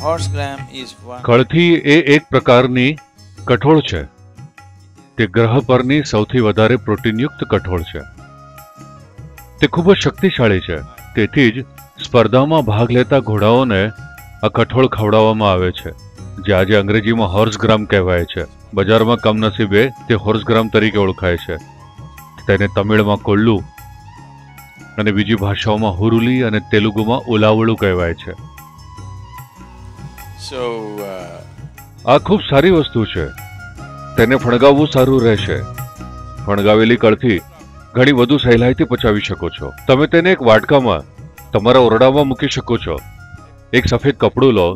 કળથી એ એક પ્રકારની કઠોળ છે તે ગ્રહ પરની સૌથી વધારે પ્રોટીનયુક્ત કઠોળ છે તે ખૂબ જ શક્તિશાળી છે તેથી જ સ્પર્ધામાં ભાગ લેતા ઘોડાઓને આ કઠોળ ખવડાવવામાં આવે છે જે આજે અંગ્રેજીમાં હોર્સગ્રામ કહેવાય છે બજારમાં કમનસીબે તે હોર્સગ્રામ તરીકે ઓળખાય છે તેને તમિળમાં કોલ્લુ અને બીજી ભાષાઓમાં હુરુલી અને તેલુગુમાં ઓલાવળુ કહેવાય છે સો uh, આ ખૂબ સારી વસ્તુ છે તેને ફણગાવવું સારું રહેશે ફણગાવેલી કળથી ઘણી વધુ સહેલાઈથી પચાવી શકો છો તમે તેને એક વાટકામાં તમારા ઓરડામાં મૂકી શકો છો એક સફેદ કપડું લો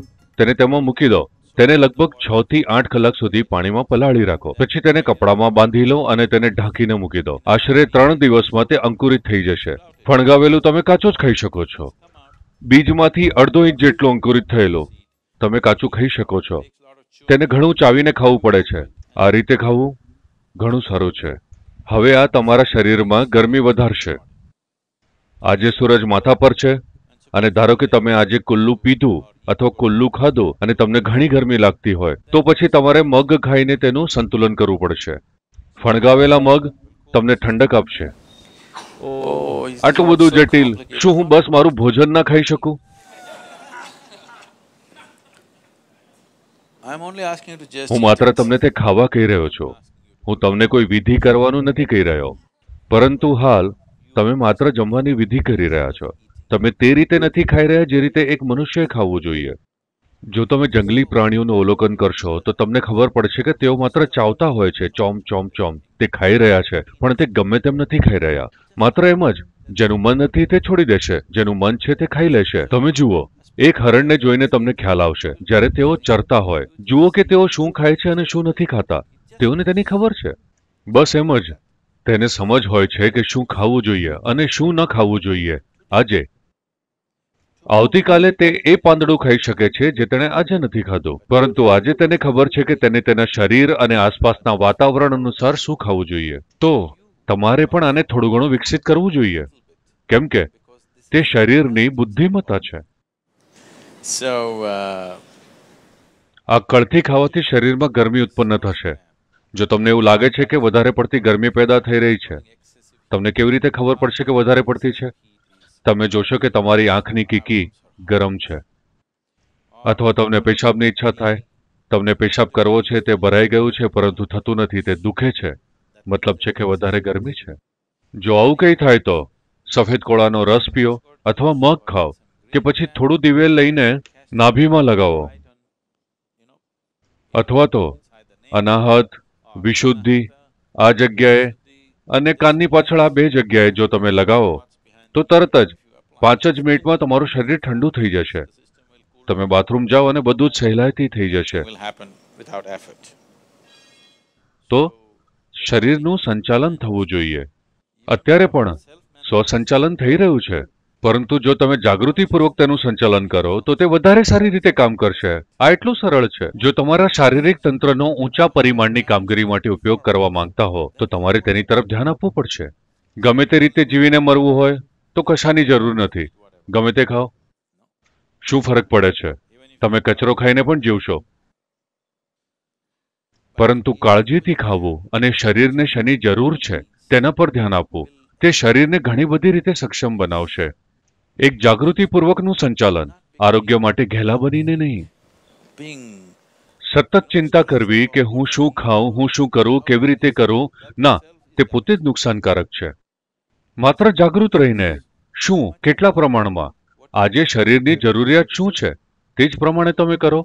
તેને તેમાં મૂકી દો તેને લગભગ છ થી આઠ કલાક સુધી પાણીમાં પલાળી રાખો પછી તેને કપડામાં બાંધી લો અને તેને ઢાંકીને મૂકી દો આશરે ત્રણ દિવસમાં તે અંકુરિત થઈ જશે ફણગાવેલું તમે કાચો જ ખાઈ શકો છો બીજમાંથી અડધો ઇંચ જેટલું અંકુરિત થયેલું તમે કાચું ખાઈ શકો છો તેને ઘણું ચાવીને ખાવું પડે છે આ રીતે ખાવું ઘણું સારું છે હવે આ તમારા શરીરમાં ગરમી વધારશે આજે સૂરજ માથા પર છે અને ધારો કે તમે આજે કુલ્લુ પીધું અથવા કુલ્લુ ખાધું અને તમને ઘણી ગરમી લાગતી હોય તો પછી તમારે મગ ખાઈને તેનું સંતુલન કરવું પડશે ફણગાવેલા મગ તમને ઠંડક આપશે આટલું બધું જટિલ શું હું બસ મારું ભોજન ના ખાઈ શકું હું માત્ર તમને તે ખાવા કહી રહ્યો છું હું તમને કોઈ વિધિ કરવાનું નથી કહી રહ્યો પરંતુ હાલ તમે માત્ર જમવાની વિધિ કરી રહ્યા છો તમે તે રીતે નથી ખાઈ રહ્યા જે રીતે એક મનુષ્ય ખાવું જોઈએ જો તમે જંગલી પ્રાણીઓનું અવલોકન કરશો તો તમને ખબર પડશે કે તેઓ માત્ર ચાવતા હોય છે ચોમ ચોમ ચોમ તે ખાઈ રહ્યા છે પણ તે ગમે તેમ નથી ખાઈ રહ્યા માત્ર એમ જ જેનું મન નથી તે છોડી દેશે જેનું મન છે તે ખાઈ લેશે તમે જુઓ એક હરણને જોઈને તમને ખ્યાલ આવશે જ્યારે તેઓ ચરતા હોય જુઓ કે તેઓ શું ખાય છે અને શું નથી ખાતા તેઓને તેની ખબર છે બસ એમ જ તેને સમજ હોય છે કે શું ખાવું જોઈએ અને શું ન ખાવું જોઈએ આજે આવતીકાલે તે એ પાંદડું ખાઈ શકે છે જે તેણે આજે નથી ખાધું પરંતુ આજે તેને ખબર છે કે તેને તેના શરીર અને આસપાસના વાતાવરણ અનુસાર શું ખાવું જોઈએ તો તમારે પણ આને થોડું ઘણું વિકસિત કરવું જોઈએ કેમ કે તે શરીરની બુદ્ધિમત્તા છે Uh, આ કળથી ખાવાથી શરીરમાં ગરમી ઉત્પન્ન થશે જો તમને એવું લાગે છે કે વધારે પડતી ગરમી પેદા થઈ રહી છે તમને કેવી રીતે ખબર પડશે કે વધારે પડતી છે તમે જોશો કે તમારી આંખની કીકી ગરમ છે અથવા તમને પેશાબની ઈચ્છા થાય તમને પેશાબ કરવો છે તે ભરાઈ ગયું છે પરંતુ થતું નથી તે દુખે છે મતલબ છે કે વધારે ગરમી છે જો આવું કંઈ થાય તો સફેદ કોળાનો રસ પીઓ અથવા મગ ખાઓ કે પછી થોડું દિવેલ લઈને નાભીમાં લગાવો અથવા તો અનાહત વિશુદ્ધિ આ જગ્યાએ અને કાનની પાછળ આ બે જગ્યાએ જો તમે લગાવો તો તરત જ પાંચ જ મિનિટમાં તમારું શરીર ઠંડુ થઈ જશે તમે બાથરૂમ જાઓ અને બધું જ સહેલાઈથી થઈ જશે તો શરીરનું સંચાલન થવું જોઈએ અત્યારે પણ સ્વસંચાલન થઈ રહ્યું છે પરંતુ જો તમે જાગૃતિપૂર્વક તેનું સંચાલન કરો તો તે વધારે સારી રીતે કામ કરશે આ એટલું સરળ છે જો તમારા શારીરિક તંત્રનો ઊંચા પરિમાણની કામગીરી માટે ઉપયોગ કરવા માંગતા હો તો તમારે તેની તરફ ધ્યાન આપવું પડશે ગમે તે રીતે જીવીને મરવું હોય તો કશાની જરૂર નથી ગમે તે ખાઓ શું ફરક પડે છે તમે કચરો ખાઈને પણ જીવશો પરંતુ કાળજીથી ખાવું અને શરીરને શેની જરૂર છે તેના પર ધ્યાન આપવું તે શરીરને ઘણી બધી રીતે સક્ષમ બનાવશે એક જાગૃતિપૂર્વકનું સંચાલન આરોગ્ય માટે ઘેલા બનીને નહીં સતત ચિંતા કરવી કે હું શું ખાઉં હું શું કરું કેવી રીતે કરું ના તે પોતે જ નુકસાનકારક છે માત્ર જાગૃત રહીને શું કેટલા પ્રમાણમાં આજે શરીરની જરૂરિયાત શું છે તે જ પ્રમાણે તમે કરો